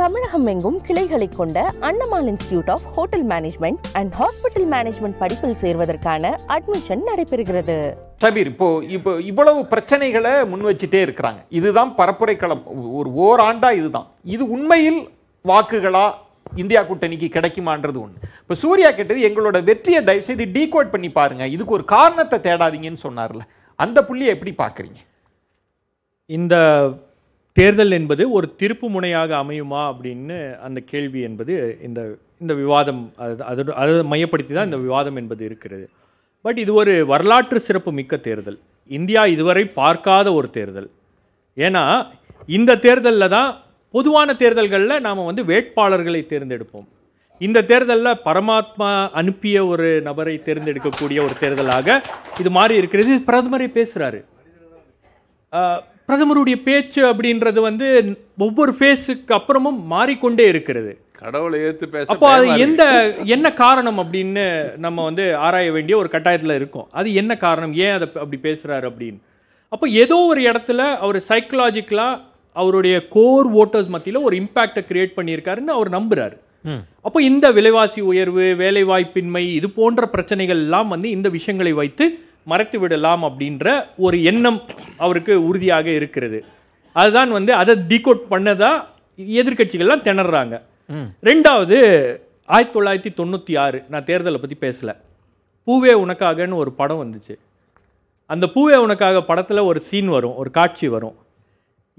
தமிழகம் எங்கும் கிளைகளை கொண்ட Annamalai institute of hotel management and hospital management படிப்பில் சேர்வதற்கான அட்மிஷன் நடைபெறுகிறது சபீர் இப்போ இப்போ இவ்வளவு பிரச்சனைகளை முன் வச்சுட்டே இருக்கிறாங்க இதுதான் பரப்புரை களம் ஒரு ஓராண்டா இதுதான் இது உண்மையில் வாக்குகளா இந்தியா கூட்டணிக்கு கிடைக்குமான்றது ஒன்று இப்போ சூர்யா கேட்டது எங்களோட வெற்றியை தயவுசெய்து டீகோட் பண்ணி பாருங்க இதுக்கு ஒரு காரணத்தை தேடாதீங்கன்னு சொன்னார்ல அந்த புள்ளியை எப்படி பார்க்குறீங்க இந்த தேர்தல் என்பது ஒரு திருப்பு முனையாக அமையுமா அப்படின்னு அந்த கேள்வி என்பது இந்த இந்த விவாதம் அது அது அதை மையப்படுத்தி தான் இந்த விவாதம் என்பது இருக்கிறது பட் இது ஒரு வரலாற்று சிறப்பு மிக்க தேர்தல் இந்தியா இதுவரை பார்க்காத ஒரு தேர்தல் ஏன்னா இந்த தேர்தலில் தான் பொதுவான தேர்தல்களில் நாம் வந்து வேட்பாளர்களை தேர்ந்தெடுப்போம் இந்த தேர்தலில் பரமாத்மா அனுப்பிய ஒரு நபரை தேர்ந்தெடுக்கக்கூடிய ஒரு தேர்தலாக இது மாறி இருக்கிறது பிரதமரை பேசுகிறாரு பிரதமருடைய பேச்சு அப்படின்றது வந்து ஒவ்வொரு ஃபேஸுக்கு அப்புறமும் மாறிக்கொண்டே இருக்கிறது கடவுளை ஏற்று பேச அப்போ அது எந்த என்ன காரணம் அப்படின்னு நம்ம வந்து ஆராய வேண்டிய ஒரு கட்டாயத்தில் இருக்கும் அது என்ன காரணம் ஏன் அதை அப்படி பேசுகிறாரு அப்படின்னு அப்போ ஏதோ ஒரு இடத்துல அவர் சைக்கலாஜிக்கலாக அவருடைய கோர் ஓட்டர்ஸ் மத்தியில் ஒரு இம்பேக்டை கிரியேட் பண்ணியிருக்காருன்னு அவர் நம்புறாரு அப்போ இந்த விலைவாசி உயர்வு வேலைவாய்ப்பின்மை இது போன்ற பிரச்சனைகள் எல்லாம் வந்து இந்த விஷயங்களை வைத்து மறைத்து விடலாம் அப்படின்ற ஒரு எண்ணம் அவருக்கு உறுதியாக இருக்கிறது அதுதான் வந்து அதை டீகோட் பண்ணதா எதிர்கட்சிகள்லாம் திணறாங்க ரெண்டாவது ஆயிரத்தி தொள்ளாயிரத்தி தொண்ணூற்றி ஆறு நான் தேர்தலை பற்றி பேசலை பூவே உனக்காகன்னு ஒரு படம் வந்துச்சு அந்த பூவே உனக்காக படத்தில் ஒரு சீன் வரும் ஒரு காட்சி வரும்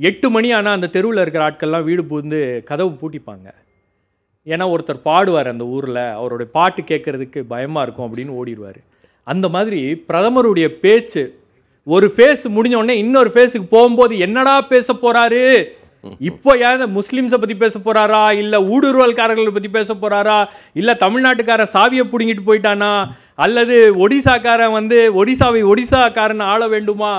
எட்டு மணி ஆனால் அந்த தெருவில் இருக்கிற ஆட்கள்லாம் வீடு புகுந்து கதவு பூட்டிப்பாங்க ஏன்னா ஒருத்தர் பாடுவார் அந்த ஊரில் அவருடைய பாட்டு கேட்குறதுக்கு பயமாக இருக்கும் அப்படின்னு ஓடிடுவார் அந்த மாதிரி பிரதமருடைய பேச்சு ஒரு ஃபேஸ் முடிஞ்ச இன்னொரு ஃபேஸுக்கு போகும்போது என்னடா பேச போறாரு இப்போ ஏன் முஸ்லிம்ஸை பத்தி பேச போறாரா இல்ல ஊடுருவல்காரர்களை பத்தி பேச போறாரா இல்ல தமிழ்நாட்டுக்கார சாவியை பிடுங்கிட்டு போயிட்டானா அல்லது ஒடிசாக்காரன் வந்து ஒடிசாவை ஒடிசாக்காரன் ஆள வேண்டுமா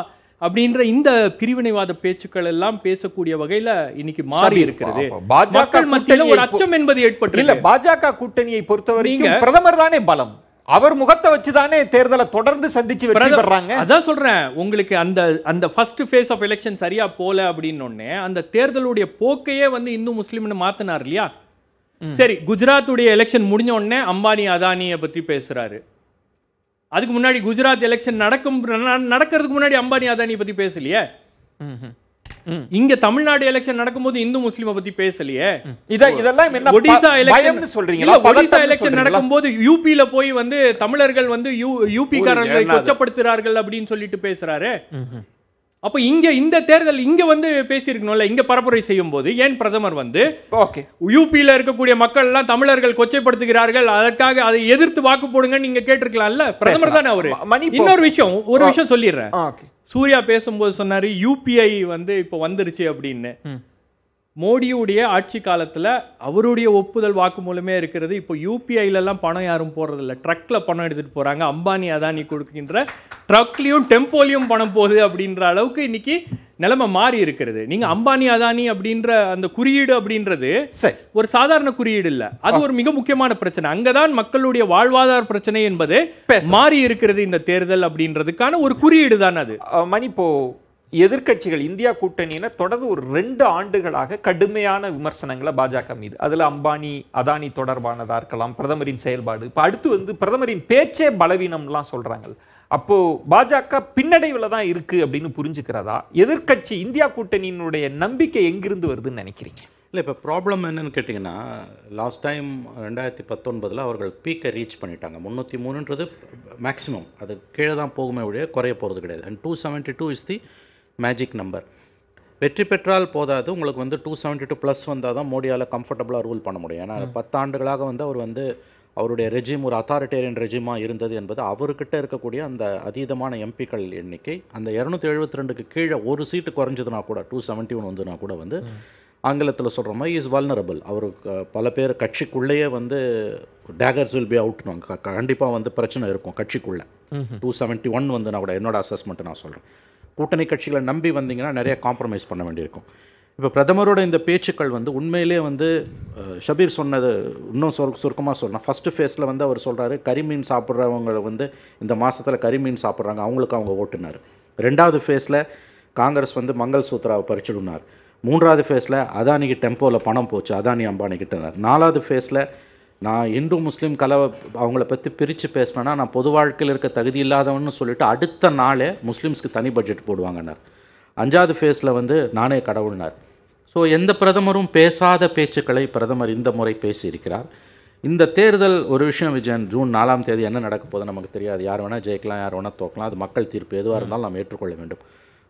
அப்படின்ற இந்த பிரிவினைவாத பேச்சுக்கள் எல்லாம் பேசக்கூடிய வகையில இன்னைக்கு மாறி இருக்கிறது பாஜக மத்தியில் ஒரு அச்சம் என்பது ஏற்பட்டு இல்ல பாஜக கூட்டணியை பொறுத்தவரை பிரதமர் தானே பலம் அவர் முகத்தை வச்சு தானே தேர்தலை தொடர்ந்து சந்திச்சு வெற்றி அதான் சொல்றேன் உங்களுக்கு அந்த அந்த ஃபர்ஸ்ட் ஃபேஸ் ஆஃப் எலெக்ஷன் சரியா போல அப்படின்னு அந்த தேர்தலுடைய போக்கையே வந்து இந்து முஸ்லீம்னு மாத்தினார் இல்லையா சரி குஜராத்துடைய எலெக்ஷன் முடிஞ்ச உடனே அம்பானி அதானிய பத்தி பேசுறாரு அதுக்கு முன்னாடி குஜராத் எலெக்ஷன் நடக்கும் நடக்கிறதுக்கு முன்னாடி அம்பானி அதானிய பத்தி பேசலையே இங்க தமிழ்நாடு எலெக்ஷன் நடக்கும்போது இந்து முஸ்லீமை பத்தி பேசலையே இதெல்லாம் ஒடிசா எலெக்ஷன் சொல்றீங்களா ஒடிசா எலெக்ஷன் நடக்கும்போது யூபில போய் வந்து தமிழர்கள் வந்து யூபி காரர்களை கொச்சப்படுத்துறார்கள் அப்படின்னு சொல்லிட்டு பேசுறாரு அப்ப இங்க இந்த தேர்தல் இங்க வந்து பேசியிருக்கணும்ல இங்க பரப்புரை செய்யும் போது ஏன் பிரதமர் வந்து ஓகே யூபியில இருக்கக்கூடிய மக்கள் எல்லாம் தமிழர்கள் கொச்சைப்படுத்துகிறார்கள் அதற்காக அதை எதிர்த்து வாக்கு போடுங்கன்னு நீங்க கேட்டிருக்கலாம்ல பிரதமர் தானே அவரு இன்னொரு விஷயம் ஒரு விஷயம் சொல்லிடுறேன் சூர்யா பேசும்போது சொன்னார் யூபிஐ வந்து இப்போ வந்துருச்சு அப்படின்னு மோடியுடைய ஆட்சி காலத்தில் அவருடைய ஒப்புதல் வாக்கு மூலமே இருக்கிறது இப்போ யூபிஐலலாம் பணம் யாரும் போடுறதில்ல ட்ரக்கில் பணம் எடுத்துகிட்டு போகிறாங்க அம்பானி அதானி கொடுக்கின்ற ட்ரக்லேயும் டெம்போலையும் பணம் போகுது அப்படின்ற அளவுக்கு இன்னைக்கு நிலைமை மாறி இருக்கிறது நீங்க அம்பானி அதானி அப்படின்ற அந்த குறியீடு அப்படின்றது ஒரு சாதாரண குறியீடு இல்ல அது ஒரு மிக முக்கியமான பிரச்சனை அங்கதான் மக்களுடைய வாழ்வாதார பிரச்சனை என்பது மாறி இருக்கிறது இந்த தேர்தல் அப்படின்றதுக்கான ஒரு குறியீடு தான் அது மணி இப்போ எதிர்கட்சிகள் இந்தியா கூட்டணியின தொடர்ந்து ஒரு ரெண்டு ஆண்டுகளாக கடுமையான விமர்சனங்களை பாஜக மீது அதில் அம்பானி அதானி தொடர்பானதாக இருக்கலாம் பிரதமரின் செயல்பாடு இப்போ அடுத்து வந்து பிரதமரின் பேச்சே பலவீனம்லாம் சொல்கிறாங்க அப்போது பாஜக பின்னடைவில் தான் இருக்குது அப்படின்னு புரிஞ்சுக்கிறதா எதிர்கட்சி இந்தியா கூட்டணியினுடைய நம்பிக்கை எங்கிருந்து வருதுன்னு நினைக்கிறீங்க இல்லை இப்போ ப்ராப்ளம் என்னன்னு கேட்டிங்கன்னா லாஸ்ட் டைம் ரெண்டாயிரத்தி பத்தொன்பதில் அவர்கள் பீக்கை ரீச் பண்ணிட்டாங்க முந்நூற்றி மூணுன்றது மேக்ஸிமம் அது கீழே தான் போகுமே ஒழிய குறைய போகிறது கிடையாது and two seventy two is the magic number வெற்றி பெற்றால் போதாது உங்களுக்கு வந்து டூ செவன்ட்டி டூ ப்ளஸ் வந்தால் தான் மோடியால் கம்ஃபர்டபுளாக ரூல் பண்ண முடியும் ஏன்னா பத்தாண்டுகளாக வந்து அவர் வந்து அவருடைய ரெஜிம் ஒரு அத்தாரிட்டேரியன் ரெஜிமாக இருந்தது என்பது அவர்கிட்ட இருக்கக்கூடிய அந்த அதீதமான எம்பிக்கள் எண்ணிக்கை அந்த இரநூத்தி எழுபத்தி ரெண்டுக்கு கீழே ஒரு சீட்டு குறைஞ்சதுனா கூட டூ செவன்ட்டி ஒன் வந்துனா கூட வந்து ஆங்கிலத்தில் சொல்கிற மாதிரி இஸ் வல்னரபிள் அவருக்கு பல பேர் கட்சிக்குள்ளேயே வந்து டேகர்ஸ் வில் பி அவுட்னுவாங்க கண்டிப்பாக வந்து பிரச்சனை இருக்கும் கட்சிக்குள்ளே டூ செவன்ட்டி ஒன் வந்து நான் கூட என்னோட அசஸ்மெண்ட்டு நான் சொல்கிறேன் கூட்டணி கட்சிகளை நம்பி வந்தீங்கன்னா நிறைய காம்ப்ரமைஸ் பண்ண வேண்டியிருக்கும் இப்போ பிரதமரோட இந்த பேச்சுக்கள் வந்து உண்மையிலே வந்து ஷபீர் சொன்னது இன்னும் சொரு சுருக்கமாக சொன்னால் ஃபஸ்ட்டு ஃபேஸில் வந்து அவர் சொல்கிறாரு கரிமீன் சாப்பிட்றவங்க வந்து இந்த மாதத்தில் கரிமீன் சாப்பிட்றாங்க அவங்களுக்கு அவங்க ஓட்டுனார் ரெண்டாவது ஃபேஸில் காங்கிரஸ் வந்து மங்கள் சூத்ராவை பறிச்சுடுனார் மூன்றாவது ஃபேஸில் அதானிக்கு டெம்போவில் பணம் போச்சு அதானி அம்பானி கிட்டனார் நாலாவது ஃபேஸில் நான் இந்து முஸ்லீம் கலவை அவங்கள பற்றி பிரித்து பேசினேன்னா நான் பொது வாழ்க்கையில் இருக்க தகுதி இல்லாதவன்னு சொல்லிட்டு அடுத்த நாளே முஸ்லீம்ஸ்க்கு தனி பட்ஜெட் போடுவாங்கன்னார் அஞ்சாவது ஃபேஸில் வந்து நானே கடவுள்னார் ஸோ எந்த பிரதமரும் பேசாத பேச்சுக்களை பிரதமர் இந்த முறை பேசியிருக்கிறார் இந்த தேர்தல் ஒரு விஷயம் விஜயன் ஜூன் நாலாம் தேதி என்ன நடக்க போதும் நமக்கு தெரியாது யார் வேணால் ஜெயிக்கலாம் யார் வேணால் தோக்கலாம் அது மக்கள் தீர்ப்பு எதுவாக இருந்தாலும் நாம் ஏற்றுக்கொள்ள வேண்டும்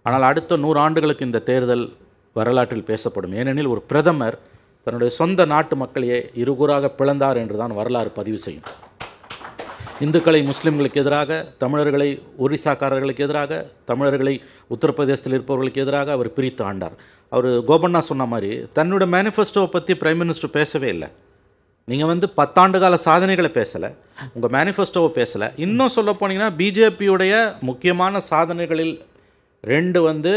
ஆனால் அடுத்த நூறு ஆண்டுகளுக்கு இந்த தேர்தல் வரலாற்றில் பேசப்படும் ஏனெனில் ஒரு பிரதமர் தன்னுடைய சொந்த நாட்டு மக்களையே இருகூறாக பிளந்தார் என்று தான் வரலாறு பதிவு செய்யும் இந்துக்களை முஸ்லீம்களுக்கு எதிராக தமிழர்களை ஒரிசாக்காரர்களுக்கு எதிராக தமிழர்களை உத்தரப்பிரதேசத்தில் இருப்பவர்களுக்கு எதிராக அவர் பிரித்து ஆண்டார் அவர் கோபண்ணா சொன்ன மாதிரி தன்னோட மேனிஃபெஸ்டோவை பற்றி பிரைம் மினிஸ்டர் பேசவே இல்லை நீங்கள் வந்து பத்தாண்டு கால சாதனைகளை பேசலை உங்கள் மேனிஃபெஸ்டோவை பேசலை இன்னும் சொல்ல போனீங்கன்னா பிஜேபியுடைய முக்கியமான சாதனைகளில் ரெண்டு வந்து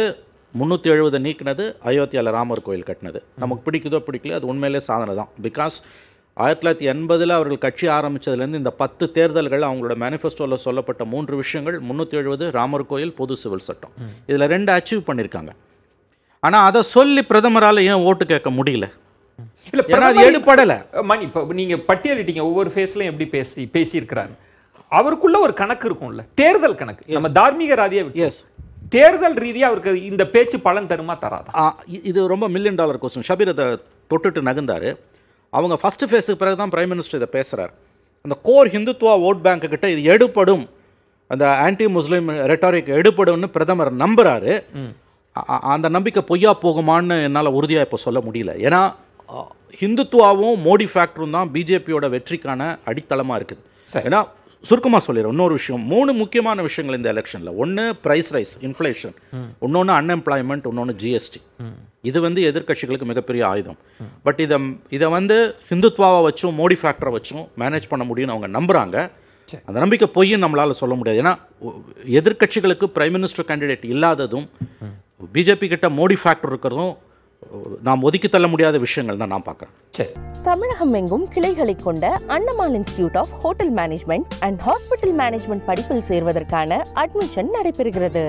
முந்நூற்றி எழுபது நீக்கினது அயோத்தியாவில் ராமர் கோயில் கட்டினது நமக்கு பிடிக்குதோ பிடிக்கல அது உண்மையிலே சாதனை தான் பிகாஸ் ஆயிரத்தி தொள்ளாயிரத்தி எண்பதில் அவர்கள் கட்சி ஆரம்பித்ததுலேருந்து இந்த பத்து தேர்தல்கள் அவங்களோட மேனிஃபெஸ்டோவில் சொல்லப்பட்ட மூன்று விஷயங்கள் முந்நூற்றி எழுபது ராமர் கோயில் பொது சிவில் சட்டம் இதில் ரெண்டு அச்சீவ் பண்ணியிருக்காங்க ஆனால் அதை சொல்லி பிரதமரால் ஏன் ஓட்டு கேட்க முடியல இல்லை அது எடுப்படலை மணி இப்போ நீங்கள் பட்டியலிட்டீங்க ஒவ்வொரு ஃபேஸ்லையும் எப்படி பேசி பேசியிருக்கிறாங்க அவருக்குள்ள ஒரு கணக்கு இருக்கும்ல தேர்தல் கணக்கு நம்ம தார்மீக ராதியா எஸ் தேர்தல் ரீதியாக அவருக்கு இந்த பேச்சு பலன் தருமா தராது இது ரொம்ப மில்லியன் டாலர் கொஸ்டின் ஷபீர் அதை தொட்டுட்டு நகர்ந்தார் அவங்க ஃபஸ்ட்டு ஃபேஸுக்கு பிறகு தான் பிரைம் மினிஸ்டர் இதை பேசுகிறார் அந்த கோர் ஹிந்துத்துவா ஓட் பேங்க்கு கிட்ட இது எடுப்படும் அந்த ஆன்டி முஸ்லீம் ரெட்டாரிக் எடுப்படும்னு பிரதமர் நம்புகிறாரு அந்த நம்பிக்கை பொய்யா போகுமான்னு என்னால் உறுதியாக இப்போ சொல்ல முடியல ஏன்னா ஹிந்துத்துவாவும் மோடி ஃபேக்டரும் தான் பிஜேபியோட வெற்றிக்கான அடித்தளமாக இருக்குது ஏன்னா சுருக்கமாக சொல்லிடுறேன் இன்னொரு விஷயம் மூணு முக்கியமான விஷயங்கள் இந்த எலெக்ஷனில் ஒன்று ப்ரைஸ் ரைஸ் இன்ஃப்ளேஷன் இன்னொன்று அன்எம்ப்ளாய்மெண்ட் இன்னொன்று ஜிஎஸ்டி இது வந்து எதிர்கட்சிகளுக்கு மிகப்பெரிய ஆயுதம் பட் இதை இதை வந்து ஹிந்துத்வாவை வச்சும் மோடி ஃபேக்டரை வச்சும் மேனேஜ் பண்ண முடியும்னு அவங்க நம்புகிறாங்க அந்த நம்பிக்கை பொய்யும் நம்மளால் சொல்ல முடியாது ஏன்னா எதிர்கட்சிகளுக்கு பிரைம் மினிஸ்டர் கேண்டிடேட் இல்லாததும் பிஜேபி கிட்ட மோடி ஃபேக்டர் இருக்கிறதும் நாம் ஒதுக்கி தள்ள முடியாத விஷயங்கள் தான் நான் பார்க்குறேன் சரி தமிழகம் எங்கும் கிளைகளை கொண்ட Annamalai institute of hotel management and hospital management படிப்பில் சேர்வதற்கான அட்மிஷன் நடைபெறுகிறது